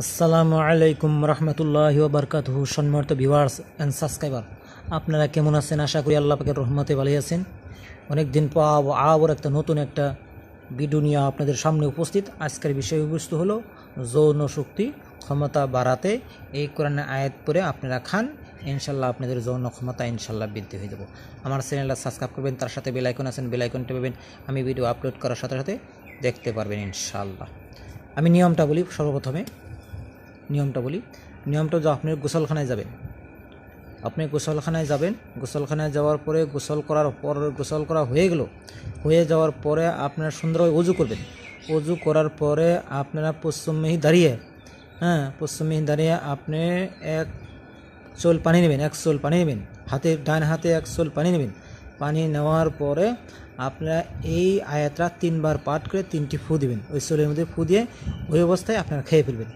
আসসালামু আলাইকুম রহমতুল্লাহ বরকাত সম্মানিত ভিউয়ার্স অ্যান্ড সাবস্ক্রাইবার আপনারা কেমন আছেন আশা করি আল্লাহ পাকের রহমতে ভালো আছেন অনেক দিন পাব আবার একটা নতুন একটা ভিডিও নিয়ে আপনাদের সামনে উপস্থিত আজকের বিষয়বস্তু হলো যৌন শক্তি ক্ষমতা বাড়াতে এই কোরআনে আয়াত পরে আপনারা খান ইনশাল্লাহ আপনাদের যৌন ক্ষমতা ইনশাল্লাহ বৃদ্ধি হয়ে যাবো আমার চ্যানেলটা সাবস্ক্রাইব করবেন তার সাথে বেলাইকন আছেন বেলাইকনটা পাবেন আমি ভিডিও আপলোড করার সাথে সাথে দেখতে পারবেন ইনশাল্লাহ আমি নিয়মটা বলি সর্বপ্রথমে নিয়মটা বলি নিয়মটা যে আপনি গোসলখানায় যাবেন আপনি গোসলখানায় যাবেন গোসলখানায় যাওয়ার পরে গোসল করার পর গোসল করা হয়ে গেল হয়ে যাওয়ার পরে আপনারা সুন্দরভাবে উজু করবেন উজু করার পরে আপনারা পশ্চিমমিহি দাঁড়িয়ে হ্যাঁ পশ্চিমমিহি দাঁড়িয়ে আপনি এক চোল পানি নেবেন এক চোল পানি নেবেন হাতে ডান হাতে এক চোল পানি নেবেন পানি নেওয়ার পরে আপনারা এই আয়াতটা তিনবার পাঠ করে তিনটি ফু দিবেন ওই চোলের মধ্যে ফু দিয়ে ওই অবস্থায় আপনারা খেয়ে ফেলবেন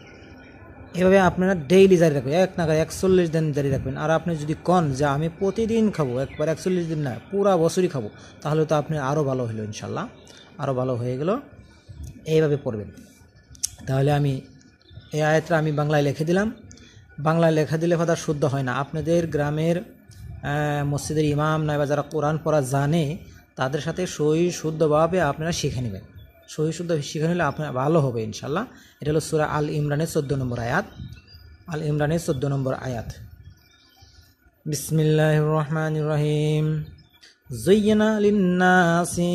এভাবে আপনারা ডেইলি জারি রাখবেন এক নাগাদ একচল্লিশ দিন জারি রাখবেন আর আপনি যদি কন যে আমি প্রতিদিন খাবো একবার একচল্লিশ দিন না পুরা বছরই খাবো তাহলে তো আপনি আরও ভালো হলো ইনশাল্লাহ আরও ভালো হয়ে গেল এইভাবে পড়বেন তাহলে আমি এই আয়াতটা আমি বাংলায় লিখে দিলাম বাংলায় লেখা দিলে কথা শুদ্ধ হয় না আপনাদের গ্রামের মসজিদের ইমাম নাইবা যারা কোরআন পড়া জানে তাদের সাথে সই শুদ্ধভাবে আপনারা শিখে নেবেন সহিষ্ণুতা শিখে নিলে আপনার ভালো হবে ইনশাল্লাহ এটা হলো সুরা আল ইমরানের চোদ্দো নম্বর আয়াত আল ইমরানের চোদ্দো নম্বর আয়াত বিসমিল্লাহ রহমান রহিম জৈনা লিন্নাসি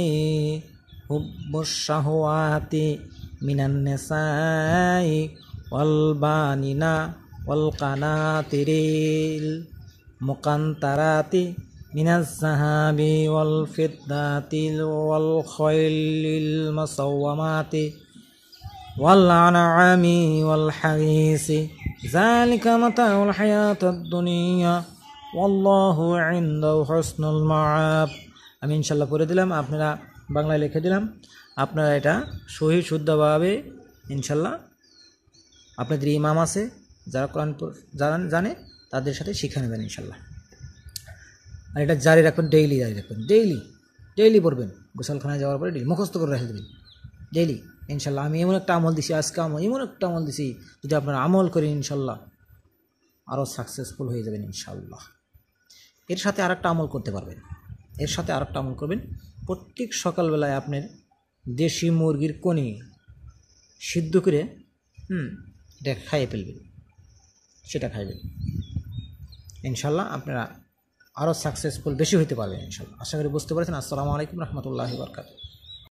হুব্বসাহওয়াতি মিনান নিসাই ওয়াল من الذهب والفضة والخيل المصومات والأنعام والحريث ذلك متاع الحياة الدنيا والله عنده حسن المعاب আমি ইনশাল্লাহ করে দিলাম আপনারা বাংলায় লিখে দিলাম আপনারা এটা সহি শুদ্ধভাবে ইনশাল্লাহ আপনাদের ইমাম আছে যারা কোরআন জানেন জানে তাদের সাথে শিখে নেবেন ইনশাল্লাহ আর এটা জারি রাখবেন ডেইলি জারি রাখবেন ডেইলি ডেইলি পড়বেন গোসালখানায় যাওয়ার পরে ডেইলি মুখস্থ করে রেখে দেবেন ডেইলি ইনশাল্লাহ আমি এমন একটা আমল দিছি আজকে আমল এমন একটা আমল দিছি যদি আপনারা আমল করেন ইনশাল্লাহ আরও সাকসেসফুল হয়ে যাবেন ইনশাল্লাহ এর সাথে আর একটা আমল করতে পারবেন এর সাথে আর একটা আমল করবেন প্রত্যেক সকালবেলায় আপনার দেশি মুরগির কনি সিদ্ধ করে হুম এটা খাইয়ে ফেলবেন সেটা খাইবেন ইনশাল্লাহ আপনারা আরও সাকসেসফুল বেশি হতে পারবেন ইনশাল্লাহ আশা করি বুঝতে পারছেন আসসালামু আলাইকুম রহমতুল্লাহ বরকাত